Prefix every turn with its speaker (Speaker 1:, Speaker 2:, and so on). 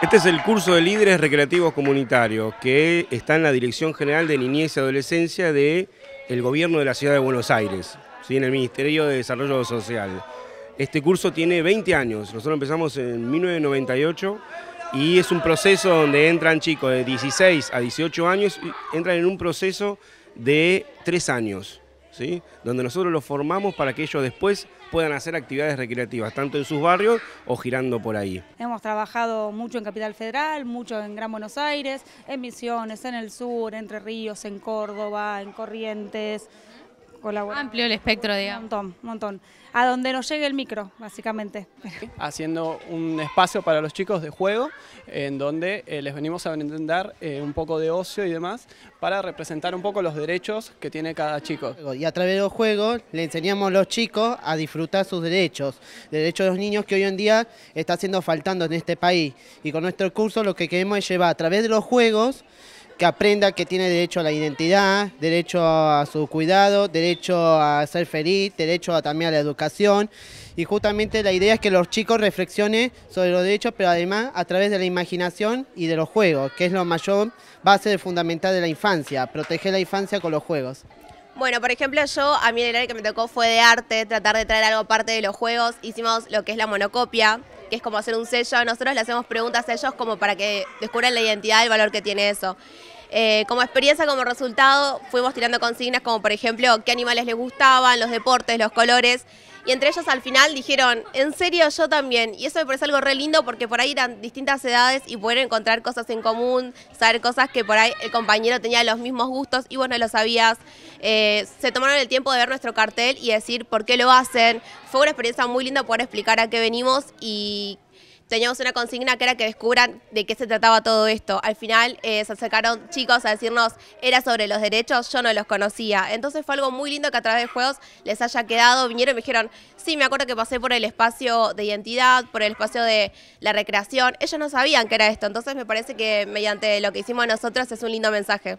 Speaker 1: Este es el curso de líderes recreativos comunitarios que está en la Dirección General de Niñez y Adolescencia del Gobierno de la Ciudad de Buenos Aires, en el Ministerio de Desarrollo Social. Este curso tiene 20 años, nosotros empezamos en 1998 y es un proceso donde entran chicos de 16 a 18 años, y entran en un proceso de 3 años donde nosotros los formamos para que ellos después puedan hacer actividades recreativas, tanto en sus barrios o girando por ahí.
Speaker 2: Hemos trabajado mucho en Capital Federal, mucho en Gran Buenos Aires, en Misiones, en el sur, Entre Ríos, en Córdoba, en Corrientes, Amplio el espectro, digamos. Un montón, un montón. A donde nos llegue el micro, básicamente.
Speaker 1: Haciendo un espacio para los chicos de juego, en donde eh, les venimos a brindar eh, un poco de ocio y demás, para representar un poco los derechos que tiene cada chico.
Speaker 3: Y a través de los juegos le enseñamos a los chicos a disfrutar sus derechos, derechos de los niños que hoy en día está haciendo faltando en este país. Y con nuestro curso lo que queremos es llevar a través de los juegos que aprenda que tiene derecho a la identidad, derecho a su cuidado, derecho a ser feliz, derecho a, también a la educación. Y justamente la idea es que los chicos reflexionen sobre los derechos, pero además a través de la imaginación y de los juegos, que es lo mayor base fundamental de la infancia, proteger la infancia con los juegos.
Speaker 4: Bueno, por ejemplo, yo, a mí el área que me tocó fue de arte, tratar de traer algo parte de los juegos. Hicimos lo que es la monocopia, que es como hacer un sello. Nosotros le hacemos preguntas a ellos como para que descubran la identidad y el valor que tiene eso. Eh, como experiencia, como resultado, fuimos tirando consignas como por ejemplo qué animales les gustaban, los deportes, los colores y entre ellos al final dijeron, en serio yo también. Y eso me parece algo re lindo porque por ahí eran distintas edades y poder encontrar cosas en común, saber cosas que por ahí el compañero tenía los mismos gustos y vos no lo sabías. Eh, se tomaron el tiempo de ver nuestro cartel y decir por qué lo hacen. Fue una experiencia muy linda poder explicar a qué venimos y teníamos una consigna que era que descubran de qué se trataba todo esto. Al final eh, se acercaron chicos a decirnos, era sobre los derechos, yo no los conocía. Entonces fue algo muy lindo que a través de juegos les haya quedado. Vinieron y me dijeron, sí, me acuerdo que pasé por el espacio de identidad, por el espacio de la recreación. Ellos no sabían qué era esto, entonces me parece que mediante lo que hicimos nosotros es un lindo mensaje.